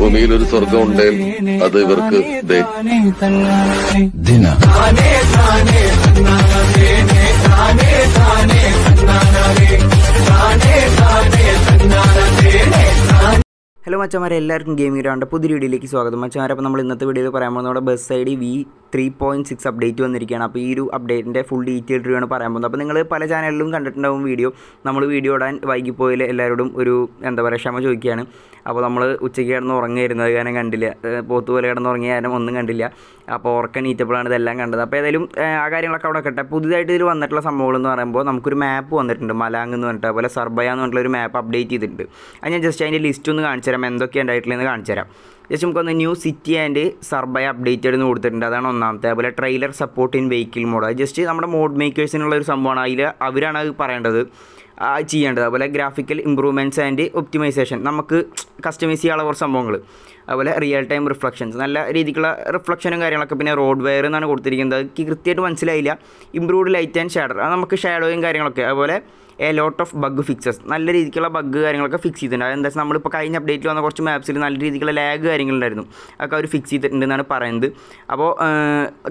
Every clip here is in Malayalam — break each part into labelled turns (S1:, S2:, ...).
S1: ഭൂമിയിൽ ഒരു സ്വർഗം ഉണ്ടെങ്കിൽ അത് ഇവർക്ക് ദിന ഹലോ മച്ചന്മാരെ എല്ലാവർക്കും ഗെയിമിംഗ് ഗ്രൗണ്ട് പുതിയ വീഡിയോയിലേക്ക് സ്വാഗതം മച്ചന്മാരെ അപ്പോൾ നമ്മൾ ഇന്നത്തെ വീഡിയോയിൽ പറയാൻ പോകുന്നത് നമ്മുടെ bus I D V three point six update വന്നിരിക്കുകയാണ് അപ്പോൾ ഈ ഒരു അപ്ഡേറ്റിൻ്റെ ഫുൾ ഡീറ്റെയിൽ റിവ്യൂ ആണ് പറയാൻ പോകുന്നത് അപ്പോൾ നിങ്ങൾ പല ചാനലിലും കണ്ടിട്ടുണ്ടാവും വീഡിയോ നമ്മൾ വീഡിയോ ഇടാൻ വൈകിപ്പോയിൽ എല്ലാവരോടും ഒരു എന്താ പറയുക ക്ഷമ ചോദിക്കുകയാണ് അപ്പോൾ നമ്മൾ ഉച്ചയ്ക്ക് കിടന്ന് ഉറങ്ങിയിരുന്നത് കാരണം കണ്ടില്ല പോത്ത് പോലെ കിടന്ന് ഉറങ്ങിയ കാരണം ഒന്നും കണ്ടില്ല അപ്പോൾ ഉറക്കണീറ്റപ്പോഴാണ് ഇതെല്ലാം കണ്ടത് അപ്പോൾ ഏതായാലും ആ കാര്യങ്ങളൊക്കെ അവിടെ കിട്ടാം പുതുതായിട്ട് ഇതിൽ വന്നിട്ടുള്ള എന്ന് പറയുമ്പോൾ നമുക്കൊരു മാപ്പ് വന്നിട്ടുണ്ട് മലാങ് എന്ന് പറഞ്ഞിട്ട് അതുപോലെ സർബയ എന്ന് പറഞ്ഞിട്ടുള്ള ഒരു മാപ്പ് അപ്ഡേറ്റ് ചെയ്തിട്ടുണ്ട് അത് ഞാൻ ജസ്റ്റ് അതിൻ്റെ ലിസ്റ്റ് ഒന്ന് കാണിച്ചു തരാം എന്തൊക്കെ ഉണ്ടായിട്ടുള്ളതെന്ന് കാണിച്ചു തരാം ജസ്റ്റ് നമുക്കൊന്ന് new city and Surabaya updated എന്ന് കൊടുത്തിട്ടുണ്ട് അതാണ് ഒന്നാമത്തെ അതുപോലെ trailer support in vehicle mode just നമ്മുടെ മോഡ് മേക്കേഴ്സിനുള്ള ഒരു സംഭവമാണ് അതിൽ അവരാണ് അത് പറയേണ്ടത് ചെയ്യേണ്ടത് അതുപോലെ ഗ്രാഫിക്കൽ ഇമ്പ്രൂവ്മെൻറ്റ്സ് ആൻഡ് ഒപ്റ്റിമൈസേഷൻ നമുക്ക് കസ്റ്റമൈസ് ചെയ്യാനുള്ള കുറച്ച് സംഭവങ്ങൾ അതുപോലെ റിയൽ ടൈം റിഫ്ലക്ഷൻസ് നല്ല രീതിക്കുള്ള റിഫ്ലക്ഷനും കാര്യങ്ങളൊക്കെ പിന്നെ റോഡ് വയർ എന്നാണ് കൊടുത്തിരിക്കുന്നത് എനിക്ക് കൃത്യമായിട്ട് മനസ്സിലായില്ല ഇംപ്രൂവ്ഡ് ലൈറ്റ് ആൻഡ് ഷാഡർ അത് നമുക്ക് ഷാഡോയും കാര്യങ്ങളൊക്കെ അതുപോലെ a lot of bug fixes നല്ല രീതിക്കുള്ള ബഗ് കാര്യങ്ങളൊക്കെ ഫിക്സ് ചെയ്തിട്ടുണ്ട് അതെന്താ നമ്മൾ നമ്മളിപ്പോൾ കഴിഞ്ഞ അപ്ഡേറ്റിൽ വന്ന കുറച്ച് മാപ്സിൽ നല്ല രീതിക്കുള്ള ലാഗ് കാര്യങ്ങളുണ്ടായിരുന്നു അതൊക്കെ അവർ ഫിക്സ് ചെയ്തിട്ടുണ്ടെന്നാണ് പറയുന്നത് അപ്പോൾ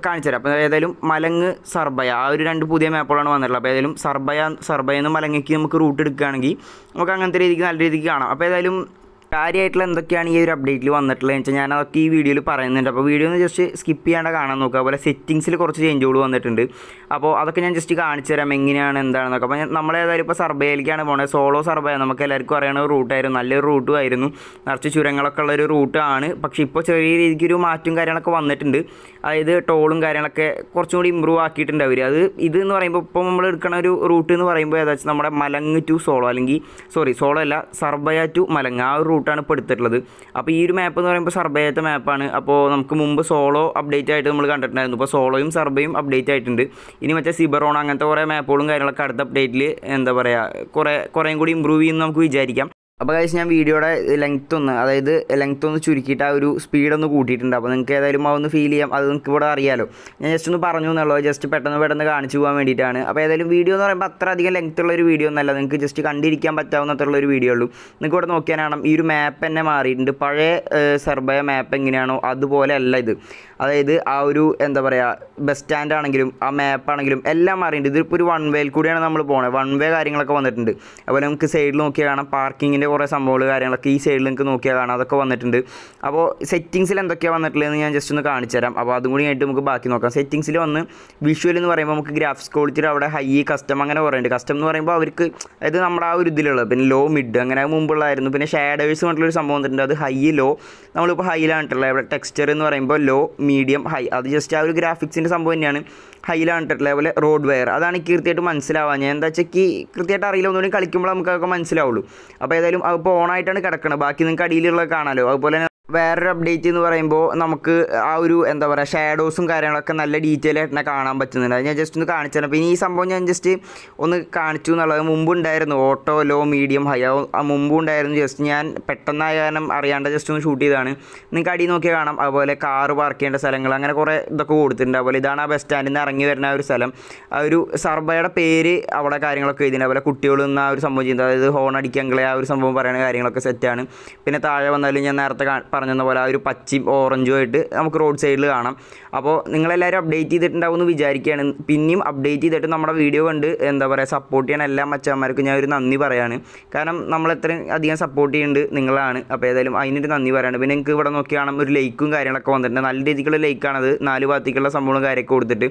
S1: കാണിച്ചുതരാം അപ്പോൾ ഏതായാലും മലങ്ങ് സർബയ ആ ഒരു രണ്ട് പുതിയ മാപ്പുകളാണ് വന്നിട്ടുള്ളത് അപ്പോൾ ഏതായാലും സർബയ സർബയെന്ന് മലങ്ങയ്ക്ക് നമുക്ക് റൂട്ട് എടുക്കുകയാണെങ്കിൽ നമുക്ക് അങ്ങനത്തെ രീതിക്ക് നല്ല രീതിക്ക് കാണാം അപ്പോൾ ഏതായാലും കാര്യമായിട്ടുള്ള എന്തൊക്കെയാണ് ഈ ഒരു അപ്ഡേറ്റിൽ വന്നിട്ടുള്ളത് വെച്ചാൽ ഞാൻ അതൊക്കെ ഈ വീഡിയോയിൽ പറയുന്നുണ്ട് അപ്പോൾ വീഡിയോ ഒന്ന് ജസ്റ്റ് സ്കിപ്പ് ചെയ്യാണ്ട് കാണാൻ നോക്കുക അതുപോലെ സെറ്റിങ്സിൽ കുറച്ച് ചേഞ്ചുകൾ വന്നിട്ടുണ്ട് അപ്പോൾ അതൊക്കെ ഞാൻ ജസ്റ്റ് കാണിച്ചു തരാം എങ്ങനെയാണ് എന്താണെന്നൊക്കെ അപ്പോൾ നമ്മളേതായാലും ഇപ്പോൾ സർബയിലേക്കാണ് പോണത് സോളോ സർബയ നമുക്ക് എല്ലാവർക്കും അറിയണ റൂട്ടായിരുന്നു നല്ലൊരു റൂട്ടും ആയിരുന്നു നിറച്ച് ചുരങ്ങളൊക്കെ ഉള്ളൊരു റൂട്ടാണ് പക്ഷേ ഇപ്പോൾ ചെറിയ ഒരു മാറ്റം കാര്യങ്ങളൊക്കെ വന്നിട്ടുണ്ട് അതായത് ടോളും കാര്യങ്ങളൊക്കെ കുറച്ചും കൂടി ഇമ്പ്രൂവ് ആക്കിയിട്ടുണ്ട് അവർ അത് ഇത് എന്ന് പറയുമ്പോൾ ഇപ്പോൾ നമ്മൾ എടുക്കുന്ന ഒരു റൂട്ട് എന്ന് പറയുമ്പോൾ ഏതാച്ചാൽ നമ്മുടെ മലങ്ങ് ടു സോളോ അല്ലെങ്കിൽ സോറി സോളോ അല്ല സർബയ ടു മലങ്ങ് ആ ഒരു റൂട്ടാണ് ഇപ്പോൾ എടുത്തിട്ടുള്ളത് അപ്പോൾ ഈ ഒരു മാപ്പ് എന്ന് പറയുമ്പോൾ സർബേ മാപ്പാണ് അപ്പോൾ നമുക്ക് മുമ്പ് സോളോ അപ്ഡേറ്റ് ആയിട്ട് നമ്മൾ കണ്ടിട്ടുണ്ടായിരുന്നു അപ്പോൾ സോളോയും സർബയും അപ്ഡേറ്റ് ആയിട്ടുണ്ട് ഇനി മറ്റേ സിബറോൺ അങ്ങനത്തെ കുറേ മാപ്പുകളും കാര്യങ്ങളൊക്കെ അടുത്ത അപ്ഡേറ്റിൽ എന്താ പറയുക കുറേ കുറേയും കൂടി ഇമ്പ്രൂവ് ചെയ്യുമെന്ന് നമുക്ക് വിചാരിക്കാം അപ്പോൾ കഴിച്ച് ഞാൻ വീഡിയോയുടെ ലെങ്ത് ഒന്ന് അതായത് ലെങ്ത് ഒന്ന് ചുരുക്കിയിട്ട് ആ ഒരു സ്പീഡ് ഒന്ന് കൂട്ടിയിട്ടുണ്ട് അപ്പോൾ നിങ്ങൾക്ക് ഏതായാലും അതൊന്ന് ഫീൽ ചെയ്യാം അത് നിങ്ങൾക്ക് ഇവിടെ അറിയാലോ ഞാൻ ജസ്റ്റ് ഒന്ന് പറഞ്ഞു എന്നുള്ളത് ജസ്റ്റ് പെട്ടെന്ന് പെട്ടെന്ന് കാണിച്ചു പോകാൻ വേണ്ടിയിട്ടാണ് അപ്പോൾ ഏതായാലും വീഡിയോ എന്ന് പറയുമ്പോൾ അത്ര അധികം ലെങ്ത് ഉള്ള ഒരു വീഡിയോ ഒന്നല്ല നിങ്ങൾക്ക് ജസ്റ്റ് കണ്ടിരിക്കാൻ പറ്റാവുന്നത്രയുള്ള ഒരു വീഡിയോ ഉള്ളൂ നിങ്ങൾക്ക് ഇവിടെ നോക്കിയാനാണ് ഈ ഒരു മാപ്പ് തന്നെ മാറിയിട്ടുണ്ട് പഴയ സർബയ മാപ്പ് എങ്ങനെയാണോ അതുപോലെ അല്ല ഇത് അതായത് ആ ഒരു എന്താ പറയുക ബസ് സ്റ്റാൻഡ് ആണെങ്കിലും ആ മാപ്പ് ആണെങ്കിലും എല്ലാം അറിയുന്നുണ്ട് ഇതിപ്പോൾ ഒരു വൺ വേയിൽ കൂടിയാണ് നമ്മൾ പോകുന്നത് വൺ വേ കാര്യങ്ങളൊക്കെ വന്നിട്ടുണ്ട് അതുപോലെ നമുക്ക് സൈഡിൽ നോക്കിയാൽ കാണാം പാർക്കിങ്ങിൻ്റെ കുറേ സംഭവങ്ങൾ കാര്യങ്ങളൊക്കെ ഈ സൈഡിൽ നിങ്ങൾക്ക് നോക്കിയാൽ കാണാം അതൊക്കെ വന്നിട്ടുണ്ട് അപ്പോൾ സെറ്റിങ്സിൽ എന്തൊക്കെയാണ് വന്നിട്ടുള്ളതെന്ന് ഞാൻ ജസ്റ്റ് ഒന്ന് കാണിച്ചു തരാം അപ്പോൾ അതും കൂടി ആയിട്ട് നമുക്ക് ബാക്കി നോക്കാം സെറ്റിങ്സിൽ വന്ന് വിഷ്വൽ എന്ന് പറയുമ്പോൾ നമുക്ക് ഗ്രാഫിക്സ് ക്വാളിറ്റി അവിടെ ഹൈ കസ്റ്റം അങ്ങനെ കുറേ കസ്റ്റം എന്ന് പറയുമ്പോൾ അവർക്ക് അതായത് നമ്മുടെ ആ ഒരു ഇതിലുള്ളത് പിന്നെ ലോ മിഡ് അങ്ങനെ മുമ്പുള്ളതായിരുന്നു പിന്നെ ഷാഡേഴ്സ് പറഞ്ഞിട്ടുള്ള ഒരു സംഭവം വന്നിട്ടുണ്ട് അത് ഹൈ ലോ നമ്മളിപ്പോൾ ഹൈയിലാണ് ഇവിടെ ടെക്സ്ചർ എന്ന് പറയുമ്പോൾ ലോ മീഡിയം ഹൈ അത് ജസ്റ്റ് ആ ഒരു ഗ്രാഫിക്സിൻ്റെ സെയിം സംഭവം തന്നെയാണ് ഹൈലാണ് ഇട്ടിട്ടുള്ള പോലെ റോഡ് വയർ അതാണ് കൃത്യമായിട്ട് മനസ്സിലാവാൻ ഞാൻ എന്താ വെച്ചാൽ ഈ കൃത്യമായിട്ട് അറിയില്ല ഒന്നുകൂടി കളിക്കുമ്പോൾ നമുക്കൊക്കെ മനസ്സിലാവുള്ളൂ അപ്പോൾ ഏതായാലും അപ്പോൾ ഓണായിട്ടാണ് കിടക്കുന്നത് ബാക്കി നിങ്ങൾക്ക് അടിയിലുള്ളത് കാണാമല്ലോ അതുപോലെ തന്നെ വേറൊരു അപ്ഡേറ്റ് എന്ന് പറയുമ്പോൾ നമുക്ക് ആ ഒരു എന്താ പറയുക ഷാഡോസും കാര്യങ്ങളൊക്കെ നല്ല ഡീറ്റെയിൽ ആയിട്ട് കാണാൻ പറ്റുന്നുണ്ട് ഞാൻ ജസ്റ്റ് ഒന്ന് കാണിച്ചു തരാം പിന്നെ ഈ സംഭവം ഞാൻ ജസ്റ്റ് ഒന്ന് കാണിച്ചു എന്നുള്ളത് മുമ്പ് ഉണ്ടായിരുന്നു ഓട്ടോ ലോ മീഡിയം ഹൈ മുമ്പ് ഉണ്ടായിരുന്നു ജസ്റ്റ് ഞാൻ പെട്ടെന്നായ കാരണം അറിയാണ്ട് ജസ്റ്റ് ഒന്ന് ഷൂട്ട് ചെയ്തതാണ് നിങ്ങൾക്ക് അടി നോക്കിയാൽ കാണാം അതുപോലെ കാറ് പാർക്ക് ചെയ്യേണ്ട സ്ഥലങ്ങൾ അങ്ങനെ കുറേ ഇതൊക്കെ കൊടുത്തിട്ടുണ്ട് അതുപോലെ ഇതാണ് ആ ബസ് സ്റ്റാൻഡിൽ നിന്ന് ഇറങ്ങി വരുന്ന ഒരു സ്ഥലം ആ ഒരു സർബയുടെ പേര് അവിടെ കാര്യങ്ങളൊക്കെ എഴുതിയിട്ടുണ്ട് അതുപോലെ കുട്ടികളിൽ നിന്ന് ആ ഒരു സംഭവം ചെയ്യുന്നത് അതായത് ഹോൺ അടിക്കങ്ങളെ ആ ഒരു സംഭവം പറയുന്ന കാര്യങ്ങളൊക്കെ സെറ്റാണ് പിന്നെ താഴെ വന്നാലും ഞാൻ നേരത്തെ പറഞ്ഞെന്ന പോലെ ആ ഒരു പച്ചയും ഓറഞ്ചും ആയിട്ട് നമുക്ക് റോഡ് സൈഡിൽ കാണാം അപ്പോൾ നിങ്ങളെല്ലാവരും അപ്ഡേറ്റ് ചെയ്തിട്ടുണ്ടാവും എന്ന് വിചാരിക്കുകയാണ് പിന്നെയും അപ്ഡേറ്റ് ചെയ്തിട്ട് നമ്മുടെ വീഡിയോ കണ്ട് എന്താ പറയുക സപ്പോർട്ട് ചെയ്യാൻ എല്ലാ അച്ഛന്മാർക്കും ഞാൻ ഒരു നന്ദി പറയുകയാണ് കാരണം നമ്മൾ എത്രയും അധികം സപ്പോർട്ട് ചെയ്യുന്നുണ്ട് നിങ്ങളാണ് അപ്പോൾ ഏതായാലും അതിനൊരു നന്ദി പറയാണ് പിന്നെ നിങ്ങൾക്ക് ഇവിടെ നോക്കിയാണെങ്കിൽ ഒരു ലൈക്കും കാര്യങ്ങളൊക്കെ വന്നിട്ടുണ്ട് നല്ല രീതിക്കുള്ള ലൈക്കാണത് നാല് ഭാഗത്തേക്കുള്ള സംഭവങ്ങളും കാര്യമൊക്കെ കൊടുത്തിട്ട്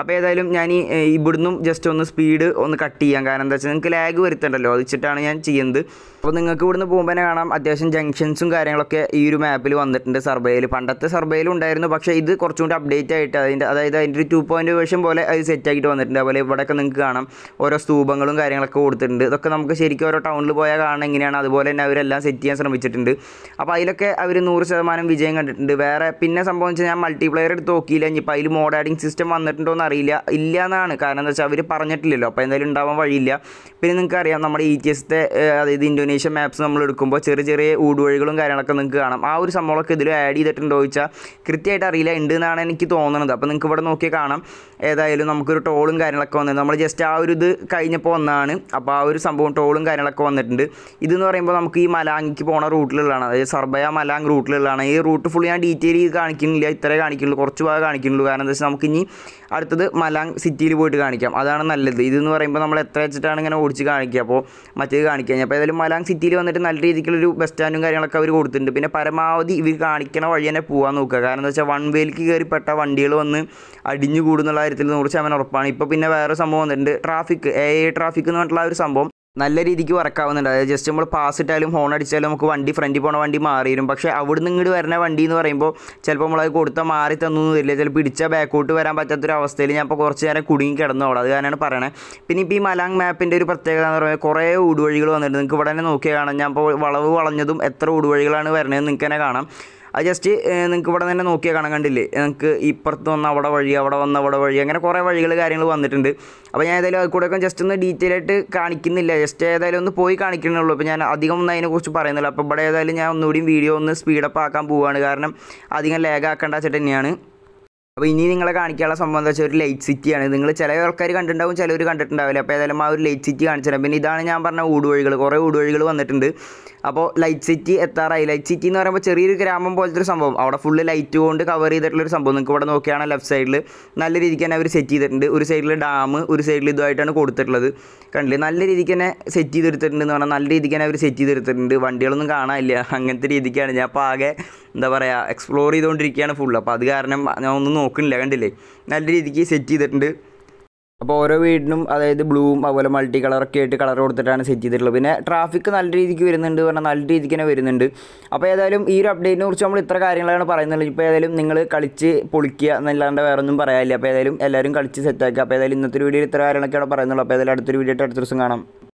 S1: അപ്പോൾ ഏതായാലും ഞാൻ ഇവിടുന്നും ജസ്റ്റ് ഒന്ന് സ്പീഡ് ഒന്ന് കട്ട് ചെയ്യാം കാരണം എന്താ വെച്ചാൽ നിങ്ങൾക്ക് ലാഗ് വരുത്തേണ്ടല്ലോ അത് വെച്ചിട്ടാണ് ഞാൻ ചെയ്യുന്നത് അപ്പോൾ നിങ്ങൾക്ക് ഇവിടുന്ന് പോകുമ്പോൾ തന്നെ കാണാം അത്യാവശ്യം ജംഗ്ഷൻസും കാര്യങ്ങളൊക്കെ ഈ ഒരു മാപ്പിൽ വന്നിട്ടുണ്ട് സർവേയിൽ പണ്ടത്തെ സർവേയിൽ ഉണ്ടായിരുന്നു പക്ഷേ ഇത് കുറച്ചും കൂടി അപ്ഡേറ്റ് ആയിട്ട് അതിൻ്റെ അതായത് അതിൻ്റെ ഒരു ടു പോയിൻറ്റ് വേർഷൻ പോലെ അത് സെറ്റ് ആക്കിയിട്ട് വന്നിട്ടുണ്ട് അതുപോലെ ഇവിടെയൊക്കെ നിങ്ങൾക്ക് കാണാം ഓരോ സ്തൂപങ്ങളും കാര്യങ്ങളൊക്കെ കൊടുത്തിട്ടുണ്ട് ഇതൊക്കെ നമുക്ക് ശരിക്കും ഓരോ ടൗണിൽ പോയാൽ കാണാൻ എങ്ങനെയാണ് അതുപോലെ തന്നെ അവരെല്ലാം സെറ്റ് ചെയ്യാൻ ശ്രമിച്ചിട്ടുണ്ട് അപ്പോൾ അതിലൊക്കെ അവർ നൂറ് ശതമാനം വിജയം കണ്ടിട്ടുണ്ട് വേറെ പിന്നെ സംഭവം വെച്ചാൽ ഞാൻ മൾട്ടിപ്ലെയർ എടുത്ത് നോക്കിയില്ല ഇനിയിപ്പോൾ അതിൽ മോഡ് ആഡിങ് സിസ്റ്റം വന്നിട്ടുണ്ടോ എന്ന് അറിയില്ല ഇല്ല എന്നാണ് കാരണം എന്താ വെച്ചാൽ അവർ പറഞ്ഞിട്ടില്ലല്ലോ അപ്പോൾ എന്തായാലും ഉണ്ടാവാൻ വഴിയില്ല പിന്നെ നിങ്ങൾക്ക് അറിയാം നമ്മുടെ ഇ e ടി എസ്ത്തെ അതായത് ഇന്തോനേഷ്യൻ മാപ്സ് നമ്മൾ എടുക്കുമ്പോൾ ചെറിയ ചെറിയ ഊടുവഴികളും കാര്യങ്ങളൊക്കെ നിങ്ങൾക്ക് കാണാം ആ ഒരു സംഭവമൊക്കെ ഇതിൽ ആഡ് ചെയ്തിട്ടുണ്ടോ ചോദിച്ചാൽ കൃത്യമായിട്ട് അറിയില്ല ഉണ്ട് എന്നാണ് എനിക്ക് തോന്നുന്നത് അപ്പോൾ നിങ്ങൾക്ക് ഇവിടെ നോക്കിയാൽ കാണാം ഏതായാലും നമുക്കൊരു ടോളും കാര്യങ്ങളൊക്കെ വന്നത് നമ്മൾ ജസ്റ്റ് ആ ഒരു ഇത് കഴിഞ്ഞപ്പോൾ ഒന്നാണ് അപ്പോൾ ആ ഒരു സംഭവം ടോളും കാര്യങ്ങളൊക്കെ വന്നിട്ടുണ്ട് ഇതെന്ന് പറയുമ്പോൾ നമുക്ക് ഈ മലാങ്ങിക്ക് പോണ റൂട്ടിലുള്ളതാണ് അതായത് സർബയ മലാങ് റൂട്ടിലുള്ളതാണ് ഈ റൂട്ട് ഫുൾ ഞാൻ ഡീറ്റെയിൽ കാണിക്കുന്നില്ല ഇത്രേ കാണിക്കുന്നുള്ളൂ കുറച്ച് ഭാഗം കാണിക്കുന്നുള്ളൂ കാരണം എന്താ വെച്ചാൽ നമുക്ക് അടുത്ത അടുത്തത് മലാങ് സിറ്റിയിൽ പോയിട്ട് കാണിക്കാം അതാണ് നല്ലത് ഇതെന്ന് പറയുമ്പോൾ നമ്മൾ എത്ര വെച്ചിട്ടാണ് ഇങ്ങനെ ഓടിച്ച് കാണിക്കുക അപ്പോൾ മറ്റേത് കാണിക്കുക അപ്പോൾ ഏതായാലും മലാങ് സിറ്റിയിൽ വന്നിട്ട് നല്ല രീതിക്കുള്ളൊരു ബസ് സ്റ്റാൻഡും കാര്യങ്ങളൊക്കെ അവർ കൊടുത്തിട്ടുണ്ട് പിന്നെ പരമാവധി ഇവർ കാണിക്കണ വഴി തന്നെ പോകാൻ നോക്കുക കാരണം എന്താ വെച്ചാൽ വൺ വേയിലേക്ക് കയറിപ്പെട്ട വണ്ടികൾ വന്ന് അടിഞ്ഞു കൂടുന്നുള്ള കാര്യത്തിൽ നൂറ് ശതമാനം ഉറപ്പാണ് ഇപ്പോൾ പിന്നെ വേറെ സംഭവം വന്നിട്ടുണ്ട് ട്രാഫിക് എ ഐ ട്രാഫിക് എന്ന് പറഞ്ഞിട്ടുള്ള ഒരു സംഭവം നല്ല രീതിക്ക് വർക്കാവുന്നുണ്ട് അതായത് ജസ്റ്റ് നമ്മൾ പാസ് ഇട്ടാലും ഹോൺ അടിച്ചാലും നമുക്ക് വണ്ടി ഫ്രണ്ടിൽ പോണ വണ്ടി മാറിയിരും പക്ഷേ നിന്ന് ഇങ്ങോട്ട് വരുന്ന വണ്ടി എന്ന് പറയുമ്പോൾ ചിലപ്പോൾ നമ്മളത് കൊടുത്താൽ മാറി തന്നു വരില്ല ചിലപ്പോൾ പിടിച്ചാൽ ബാക്കോട്ട് വരാൻ പറ്റാത്തൊരു അവസ്ഥയിൽ ഞാൻ ഇപ്പോൾ കുറച്ച് നേരം കുടുങ്ങി കിടന്നോളാം അത് കാരണമാണ് പറയണേ പിന്നെ ഇപ്പോൾ ഈ മലാങ് മാപ്പിൻ്റെ ഒരു പ്രത്യേകത എന്ന് പറയുമ്പോൾ കുറേ ഊടുവഴികൾ വന്നിട്ടുണ്ട് നിങ്ങൾക്ക് ഇവിടെ തന്നെ നോക്കിയാൽ കാണാം ഞാൻ ഇപ്പോൾ വളവ് വളഞ്ഞതും എത്ര ഊടുവഴികളാണ് വരണതെന്ന് നിങ്ങൾക്ക് തന്നെ കാണാം അത് ജസ്റ്റ് നിങ്ങൾക്ക് ഇവിടെ തന്നെ നോക്കിയാൽ കാണാൻ കണ്ടില്ലേ നിങ്ങൾക്ക് ഇപ്പുറത്ത് വന്ന അവിടെ വഴി അവിടെ വന്ന അവിടെ വഴി അങ്ങനെ കുറേ വഴികൾ കാര്യങ്ങൾ വന്നിട്ടുണ്ട് അപ്പോൾ ഞാൻ ഏതായാലും അത് കൂടെയൊക്കെ ജസ്റ്റ് ഒന്ന് ഡീറ്റെയിൽ ആയിട്ട് കാണിക്കുന്നില്ല ജസ്റ്റ് ഏതായാലും ഒന്ന് പോയി കാണിക്കണേ ഉള്ളൂ അപ്പോൾ ഞാൻ അധികം ഒന്നും അതിനെക്കുറിച്ച് പറയുന്നില്ല അപ്പോൾ ഇവിടെ ഏതായാലും ഞാൻ ഒന്നുകൂടി വീഡിയോ ഒന്ന് സ്പീഡപ്പ് ആക്കാൻ പോവുകയാണ് കാരണം അധികം ലാഗ് ആക്കേണ്ട വെച്ചിട്ട് തന്നെയാണ് അപ്പോൾ ഇനി നിങ്ങളെ കാണിക്കാനുള്ള സംഭവം എന്താ വെച്ചാൽ ഒരു ലൈറ്റ് സിറ്റിയാണ് നിങ്ങൾ ചില ആൾക്കാർ കണ്ടിട്ടുണ്ടാവും ചിലർ കണ്ടിട്ടുണ്ടാവില്ല അപ്പോൾ ഏതായാലും ആ ഒരു ലൈറ്റ് സിറ്റി കാണിച്ചുതരാം പിന്നെ ഇതാണ് ഞാൻ പറഞ്ഞ ഊടുവഴികൾ കുറേ ഊടുവഴികൾ വന്നിട്ടുണ്ട് അപ്പോൾ ലൈറ്റ് സിറ്റി എത്താറായി ലൈറ്റ് സിറ്റി എന്ന് പറയുമ്പോൾ ചെറിയൊരു ഗ്രാമം പോലത്തെ ഒരു സംഭവം അവിടെ ഫുള്ള് ലൈറ്റ് കൊണ്ട് കവർ ചെയ്തിട്ടുള്ളൊരു സംഭവം നിങ്ങൾക്ക് ഇവിടെ നോക്കിയാണ് ലെഫ്റ്റ് സൈഡിൽ നല്ല രീതിക്ക് തന്നെ അവർ സെറ്റ് ചെയ്തിട്ടുണ്ട് ഒരു സൈഡിൽ ഡാം ഒരു സൈഡിൽ ഇതുമായിട്ടാണ് കൊടുത്തിട്ടുള്ളത് കണ്ടില്ലേ നല്ല രീതിക്ക് തന്നെ സെറ്റ് ചെയ്തെടുത്തിട്ടുണ്ട് എന്ന് പറഞ്ഞാൽ നല്ല രീതിക്ക് തന്നെ അവർ സെറ്റ് ചെയ്തെടുത്തിട്ടുണ്ട് വണ്ടികളൊന്നും കാണാനില്ല അങ്ങനത്തെ രീതിക്കാണ് ഞാൻ അപ്പോൾ ആകെ എന്താ പറയുക എക്സ്പ്ലോർ ചെയ്തുകൊണ്ടിരിക്കുകയാണ് ഫുൾ അപ്പോൾ അത് കാരണം ഞാൻ ഒന്നും നോക്കുന്നില്ല കണ്ടില്ലേ നല്ല രീതിക്ക് സെറ്റ് ചെയ്തിട്ടുണ്ട് അപ്പോൾ ഓരോ വീടിനും അതായത് ബ്ലൂവും അതുപോലെ മൾട്ടി കളറൊക്കെ ആയിട്ട് കളർ കൊടുത്തിട്ടാണ് സെറ്റ് ചെയ്തിട്ടുള്ളത് പിന്നെ ട്രാഫിക്ക് നല്ല രീതിക്ക് വരുന്നുണ്ട് പറഞ്ഞാൽ നല്ല രീതിക്ക് തന്നെ വരുന്നുണ്ട് അപ്പോൾ ഏതായാലും ഈ ഒരു അപ്ഡേറ്റിനെ കുറിച്ച് നമ്മൾ ഇത്ര കാര്യങ്ങളാണ് പറയുന്നത് ഇപ്പോൾ ഏതായാലും നിങ്ങൾ കളിച്ച് പൊളിക്കുക എന്നല്ലാണ്ട് വേറെ ഒന്നും പറയാനില്ല അപ്പോൾ ഏതായാലും എല്ലാവരും കളിച്ച് സെറ്റാക്കുക അപ്പോൾ ഏതായാലും ഇന്നത്തെ വീഡിയോയിൽ ഇത്ര കാര്യങ്ങളൊക്കെയാണ് പറയുന്നുള്ളൂ അപ്പോൾ ഏതായാലും അടുത്തൊരു വീഡിയോ ആയിട്ട് അടുത്ത ദിവസം കാണാം